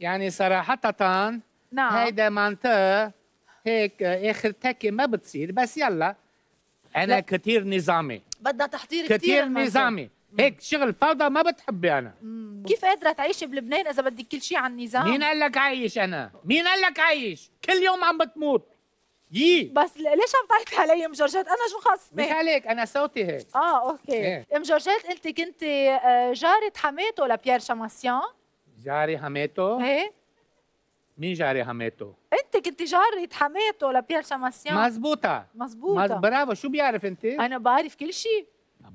يعني صراحة نعم هيدا معناتها هيك اخر تكه ما بتصير بس يلا انا كثير نظامي بدها تحضير كثير كثير نظامي هيك شغل فوضى ما بتحبي انا مم. كيف قادره تعيشي بلبنان اذا بدك كل شيء عن النظام مين قال لك عايش انا مين قال لك عايش كل يوم عم بتموت يي بس ليش عم تعيط علي ام جورجيت انا شو خصني مش عليك انا صوتي هيك اه اوكي إيه. ام جورجيت انت كنت آه، جاره حماته لبيير شاماسيان جاري حماتو؟ ايه مين جاري حماتو؟ انت كنت جارة حماتو لبيير شاماسيان مزبوطة مزبوطة مز... برافو شو بيعرف انت؟ انا بعرف كل شيء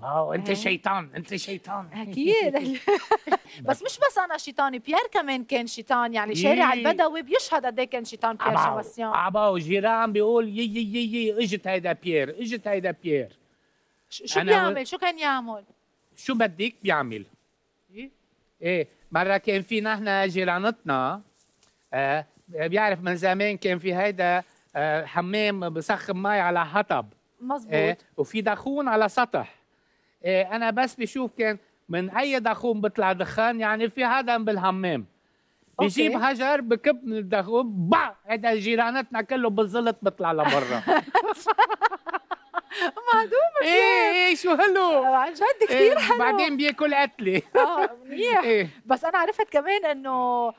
باو انت إيه. شيطان انت شيطان اكيد بس مش بس انا شيطان بيير كمان كان شيطان يعني إيه. شارع البدوي بيشهد قد إيه كان شيطان بيير شاماسيان عباو جيران بيقول يي يي يي, يي اجت هيدا بيير اجت هيدا بيير شو بيعمل شو كان يعمل؟ شو بدك بيعمل؟ ايه مره كان في نحن جيرانتنا آه،, آه بيعرف من زمان كان في هيدا آه حمام بسخن مي على حطب مزبوط آه وفي دخون على سطح آه انا بس بشوف كان من اي دخون بيطلع دخان يعني في هدم بالحمام بجيب حجر بكب من الدخون با هيدا جيرانتنا كله بالزلط بيطلع لبرا هذوما ايه ايه شو هلو آه، عن جد كثير إيه، حلو بعدين بياكل قتله اه منيح إيه. بس انا عرفت كمان انه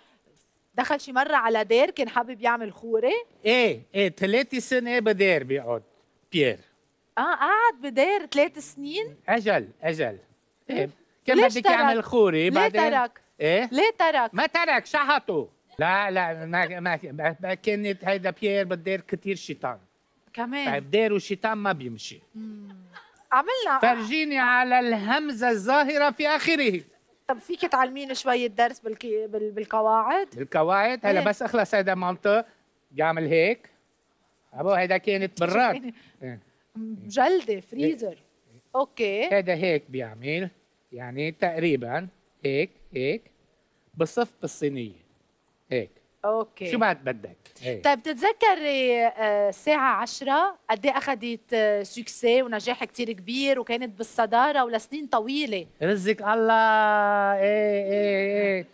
دخل شي مره على دير كان حابب يعمل خوره ايه ايه ثلاث سنه إيه بدير بيقعد بيير اه قعد بدير ثلاث سنين اجل اجل ايه كان بدك يعمل خوري بعدين ليه ترك؟ ايه ليه ترك؟ ما ترك شحطه لا لا ما ما كانت هيدا بيير بالدير كثير شيطان كمان طيب عبدير وشيطان ما بيمشي عملنا فرجيني على الهمزه الظاهره في اخره طب فيك تعلميني شوية درس بالكي... بال... بالقواعد؟ بالقواعد هلا إيه. بس اخلص هيدا منطق يعمل هيك ابو هيدا كانت برات مجلدة إيه. فريزر إيه. اوكي هيدا هيك بيعمل يعني تقريبا هيك هيك بصف بالصينية هيك اوكي شو بعد بدك ايه. طيب بتتذكري آه، الساعة 10 قد ايه اخذت آه، سكسي ونجاح كثير كبير وكانت بالصدارة ولسنين طويلة رزق الله ايه ايه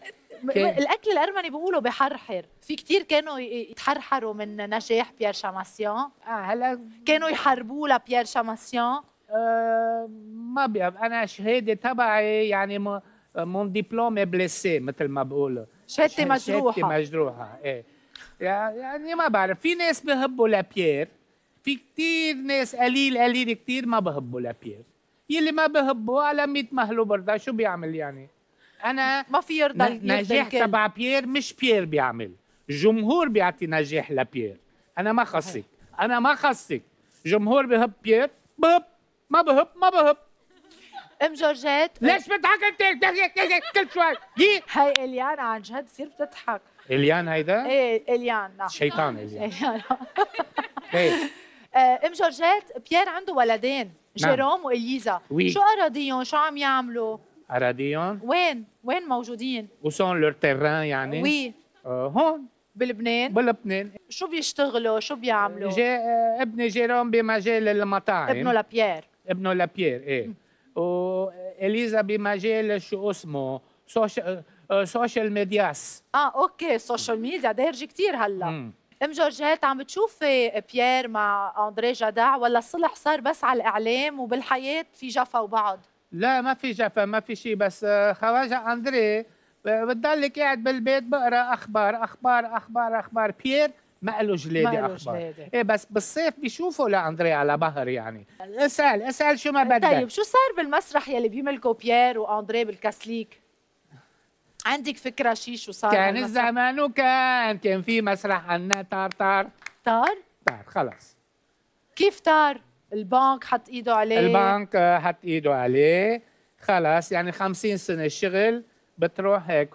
ايه الاكل الارمني بيقولوا بحرحر في كثير كانوا يتحرحروا من نجاح بيير شاماسيون اه هلا كانوا يحاربوه لبيير شاماسيون أه ما بيعرف انا شهاده تبعي يعني مون دبلوم بليسي مثل ما بقولوا شهادتي مجروحه شهادتي مجروحه ايه يعني ما بعرف في ناس بهبوا لابيير في كثير ناس قليل قليل كثير ما بهبوا لابيير يلي ما بهبوا على 100 مهلو برضا شو بيعمل يعني انا ما في يرضى النجاح تبع بيير مش بيير بيعمل الجمهور بيعطي نجاح لبيير انا ما خصك انا ما خصك جمهور بهب بيير بهب ما بهب ما بهب ام جورجيت ليش بتضحك انت إيه، إيه، إيه، كل شوي هي اليانا عن جد كثير بتضحك اليان هيدا؟ ايه اليان نعم. شيطان اليان اليان ايه ام جورجيت بيير عنده ولدين نعم. جيروم واليزا شو اراضيهم؟ شو عم يعملوا؟ اراضيهم؟ وين؟ وين موجودين؟ وسون لور تيران يعني؟ وي آه، هون بلبنان؟ بلبنان شو بيشتغلوا؟ شو بيعملوا؟ جي... آه، ابني جيروم بمجال المطاعم ابنه لبيير ابنه لبيير ايه واليزا بمجال شو اسمه سوشيال سوشيال ميدياس اه اوكي سوشيال ميديا دارجه كثير هلا مم. ام جورجيت عم تشوفي بيير مع اندري جدع ولا الصلح صار بس على الاعلام وبالحياه في جفا وبعض؟ لا ما في جفا ما في شيء بس خواجه اندري بتضلك قاعد بالبيت بقرا اخبار اخبار اخبار اخبار بيير ما له جلاده اخضر ايه بس بالصيف بيشوفوا لاندري على بهر يعني اسال اسال شو ما طيب، بدك طيب شو صار بالمسرح يلي بيملكه بيير واندري بالكاسليك عندك فكره شي شو صار كان الزمان وكان كان في مسرح عنا طار طار طار؟ طار خلص كيف طار؟ البنك حط ايده عليه البنك حط ايده عليه خلص يعني 50 سنه شغل بتروح هيك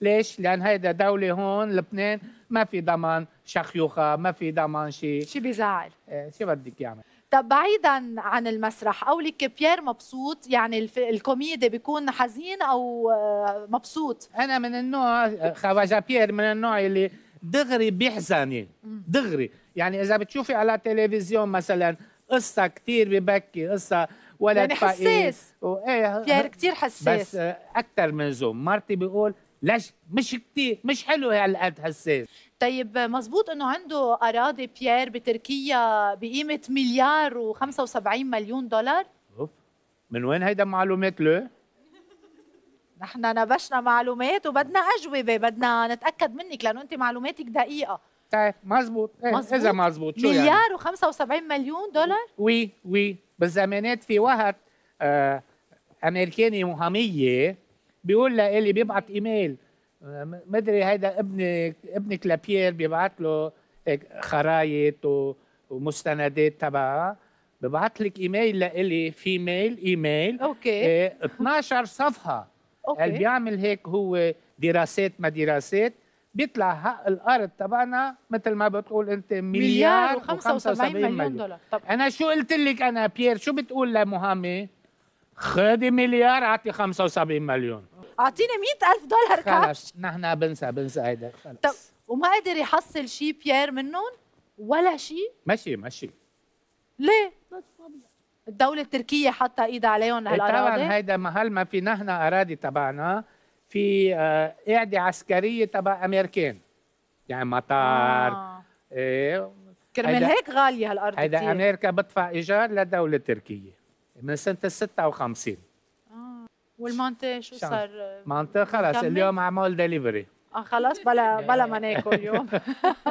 ليش لان هيدا دوله هون لبنان ما في ضمان شخيوخه ما في ضمان شيء شيء بيزعل إيه، شو بدك يعني طب بعيدا عن المسرح قولك بيير مبسوط يعني الكوميدي بيكون حزين او آه، مبسوط انا من النوع آه، خواجه بيير من النوع اللي دغري بيحزني دغري يعني اذا بتشوفي على التلفزيون مثلا قصه كثير ببكي قصه ولد يعني حساس ايه بيير كثير حساس بس آه، اكثر من زوم مرتي بيقول ليش مش كثير مش حلو هالقد حساس طيب مزبوط انه عنده اراضي بيير بتركيا بقيمه مليار و75 مليون دولار أوف. من وين هيدا معلومات له نحن نبشنا معلومات وبدنا اجوبه بدنا نتاكد منك لانه انت معلوماتك دقيقه طيب مزبوط, إيه. مزبوط. اذا مزبوط شو يعني؟ مليار يعني؟ و75 مليون دولار وي وي بالزمانات في وقت آه امريكاني وهميه بيقول لإلي بيبعت إيميل مدري هيدا ابن ابن كلابيير بيبعت له خرايط ومستندات تبعها ببعت لك ايميل لإلي في ميل ايميل اوكي إيه 12 صفحه اوكي اللي بيعمل هيك هو دراسات ما دراسات بيطلع حق الارض تبعنا مثل ما بتقول انت مليار و75 مليون, مليون دولار طب انا شو قلت لك انا بيير شو بتقول لمهامي خذي مليار اعطي 75 مليون اعطيني 100000 دولار كاش نحن بنسى بنسى هيدا خلص طب وما قدر يحصل شيء بيير منهم ولا شيء ماشي ماشي ليه الدولة التركية حتى ايدها عليهم إيه، هالاراضي طبعا هيدا محل ما في نحن اراضي تبعنا في قاعدة آه، عسكرية تبع امريكان يعني مطار آه. ايه كرمال هيك غالية هالارض هيدا امريكا بتدفع ايجار للدولة التركية من سنة 56 والمانتا شو صار؟ مانتا خلص اليوم عمل دليفري اه خلص بلا بلا ما ناكل اليوم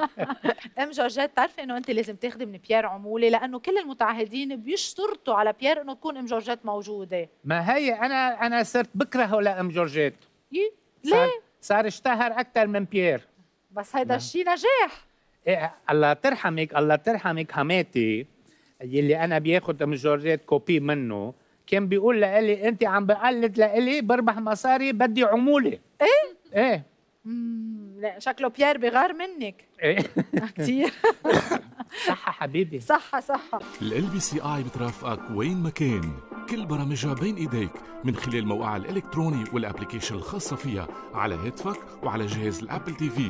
ام جورجيت بتعرفي انه انت لازم تاخذي من بيير عموله لانه كل المتعهدين بيشترطوا على بيير انه تكون ام جورجيت موجوده ما هي انا انا صرت بكرهه لام جورجيت إيه؟ ليه؟ صار اشتهر اكثر من بيير بس هيدا نعم. الشيء نجاح إيه الله ترحمك الله ترحمك حماتي يلي انا بياخذ ام جورجيت كوبي منه كان بيقول لالي انت عم بقلد لالي بربح مصاري بدي عموله ايه ايه لا شكله بيير بغار منك ايه آه، كثير صحة حبيبي صحة صحة ال بي سي اي بترافقك وين ما كان كل برامجها بين ايديك من خلال موقعها الالكتروني والابلكيشن الخاصة فيها على هاتفك وعلى جهاز الابل تي في